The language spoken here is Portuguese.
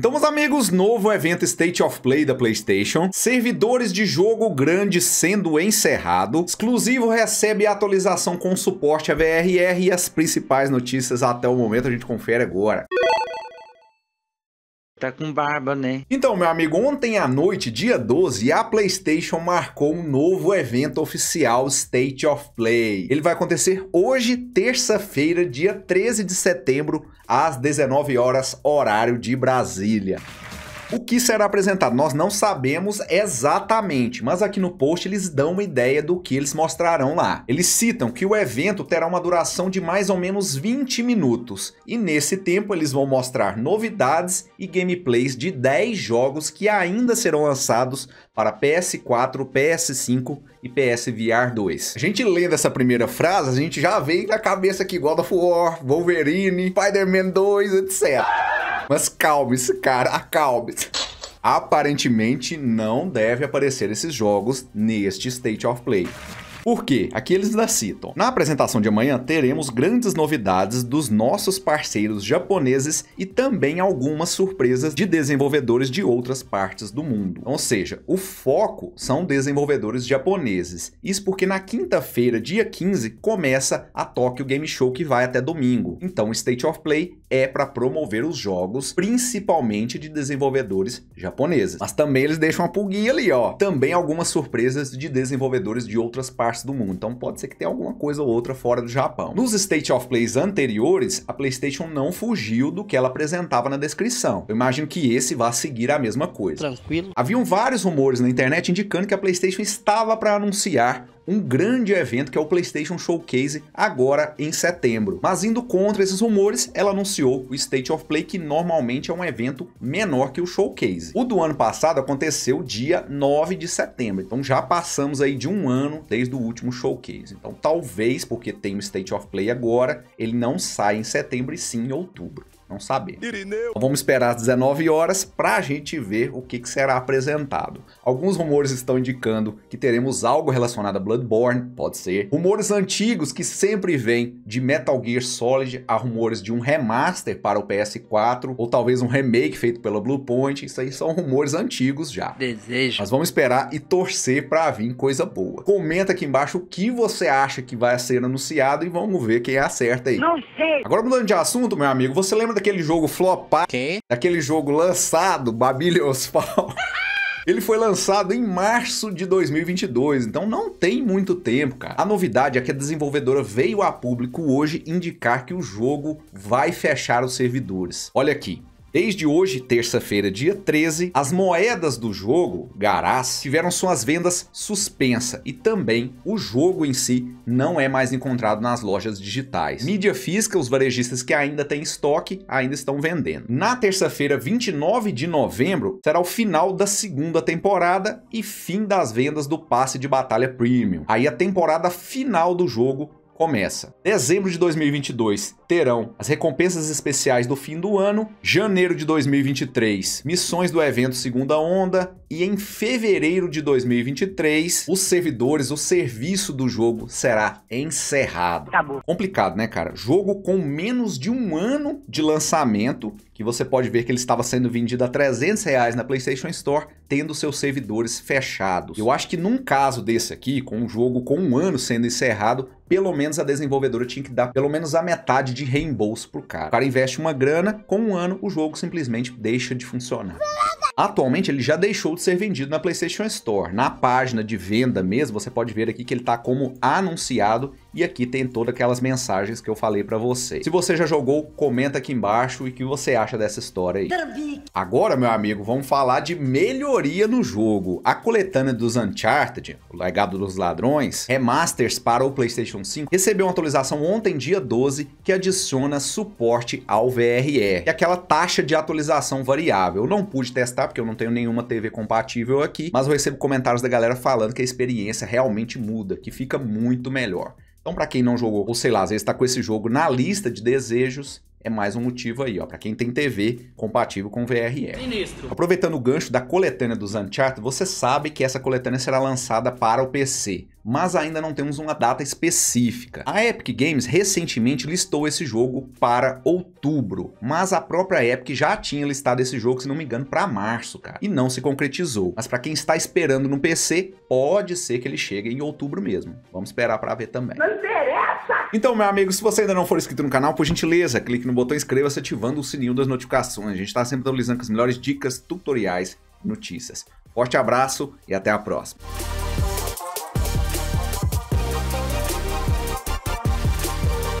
Então, meus amigos, novo evento State of Play da PlayStation, servidores de jogo grande sendo encerrado, exclusivo recebe atualização com suporte a VRR e as principais notícias até o momento a gente confere agora. Tá com barba, né? Então, meu amigo, ontem à noite, dia 12, a PlayStation marcou um novo evento oficial State of Play. Ele vai acontecer hoje, terça-feira, dia 13 de setembro, às 19 horas, horário de Brasília. O que será apresentado? Nós não sabemos exatamente, mas aqui no post eles dão uma ideia do que eles mostrarão lá. Eles citam que o evento terá uma duração de mais ou menos 20 minutos, e nesse tempo eles vão mostrar novidades e gameplays de 10 jogos que ainda serão lançados para PS4, PS5 e PSVR 2. A gente lendo essa primeira frase, a gente já vem na cabeça que God of War, Wolverine, Spider-Man 2, etc. Mas calme-se, cara, acalme-se. Aparentemente não deve aparecer esses jogos neste State of Play. Por quê? Aqui eles ainda citam. Na apresentação de amanhã, teremos grandes novidades dos nossos parceiros japoneses e também algumas surpresas de desenvolvedores de outras partes do mundo. Ou seja, o foco são desenvolvedores japoneses. Isso porque na quinta-feira, dia 15, começa a Tokyo Game Show que vai até domingo. Então, State of Play é para promover os jogos, principalmente de desenvolvedores japoneses. Mas também eles deixam uma pulguinha ali, ó. Também algumas surpresas de desenvolvedores de outras partes do mundo. Então pode ser que tenha alguma coisa ou outra fora do Japão. Nos State of Plays anteriores, a PlayStation não fugiu do que ela apresentava na descrição. Eu imagino que esse vá seguir a mesma coisa. Tranquilo. Haviam vários rumores na internet indicando que a PlayStation estava para anunciar um grande evento que é o PlayStation Showcase agora em setembro. Mas indo contra esses rumores, ela anunciou o State of Play, que normalmente é um evento menor que o Showcase. O do ano passado aconteceu dia 9 de setembro, então já passamos aí de um ano desde o último Showcase. Então talvez, porque tem o State of Play agora, ele não sai em setembro e sim em outubro. Não sabemos. Irineu. Então, vamos esperar às 19 horas para a gente ver o que, que será apresentado. Alguns rumores estão indicando que teremos algo relacionado a Bloodborne, pode ser. Rumores antigos que sempre vêm de Metal Gear Solid, há rumores de um remaster para o PS4 ou talvez um remake feito pela Bluepoint. Isso aí são rumores antigos já. Desejo. Mas vamos esperar e torcer para vir coisa boa. Comenta aqui embaixo o que você acha que vai ser anunciado e vamos ver quem acerta aí. Não sei. Agora mudando de assunto, meu amigo, você lembra daquele jogo flopar, Quem? daquele jogo lançado, Babylon's Fall. Ele foi lançado em março de 2022, então não tem muito tempo, cara. A novidade é que a desenvolvedora veio a público hoje indicar que o jogo vai fechar os servidores. Olha aqui, Desde hoje, terça-feira, dia 13, as moedas do jogo, Garás, tiveram suas vendas suspensa e também o jogo em si não é mais encontrado nas lojas digitais. Mídia física, os varejistas que ainda têm estoque ainda estão vendendo. Na terça-feira, 29 de novembro, será o final da segunda temporada e fim das vendas do passe de batalha premium. Aí a temporada final do jogo começa. Dezembro de 2022 terão as recompensas especiais do fim do ano, janeiro de 2023, missões do evento Segunda Onda e em fevereiro de 2023, os servidores, o serviço do jogo será encerrado. Acabou. Complicado, né, cara? Jogo com menos de um ano de lançamento, que você pode ver que ele estava sendo vendido a 300 reais na PlayStation Store, tendo seus servidores fechados. Eu acho que num caso desse aqui, com um jogo com um ano sendo encerrado, pelo menos a desenvolvedora tinha que dar pelo menos a metade de reembolso pro cara. O cara investe uma grana, com um ano o jogo simplesmente deixa de funcionar. Atualmente ele já deixou de ser vendido na PlayStation Store. Na página de venda mesmo, você pode ver aqui que ele está como anunciado e aqui tem todas aquelas mensagens que eu falei para você. Se você já jogou, comenta aqui embaixo e o que você acha dessa história aí. Agora, meu amigo, vamos falar de melhoria no jogo. A coletânea dos Uncharted, o legado dos ladrões, remasters para o PlayStation 5, recebeu uma atualização ontem, dia 12, que adiciona suporte ao VRR, que é aquela taxa de atualização variável. Eu não pude testar porque eu não tenho nenhuma TV compatível aqui, mas eu recebo comentários da galera falando que a experiência realmente muda, que fica muito melhor. Então, para quem não jogou, ou sei lá, às vezes está com esse jogo na lista de desejos, é mais um motivo aí, ó, para quem tem TV compatível com VRR. Aproveitando o gancho da coletânea dos Uncharted, você sabe que essa coletânea será lançada para o PC, mas ainda não temos uma data específica. A Epic Games recentemente listou esse jogo para outubro, mas a própria Epic já tinha listado esse jogo, se não me engano, para março, cara, e não se concretizou. Mas para quem está esperando no PC, pode ser que ele chegue em outubro mesmo. Vamos esperar para ver também. Você então, meu amigo, se você ainda não for inscrito no canal, por gentileza, clique no botão inscreva-se ativando o sininho das notificações. A gente está sempre atualizando com as melhores dicas, tutoriais, notícias. Forte abraço e até a próxima.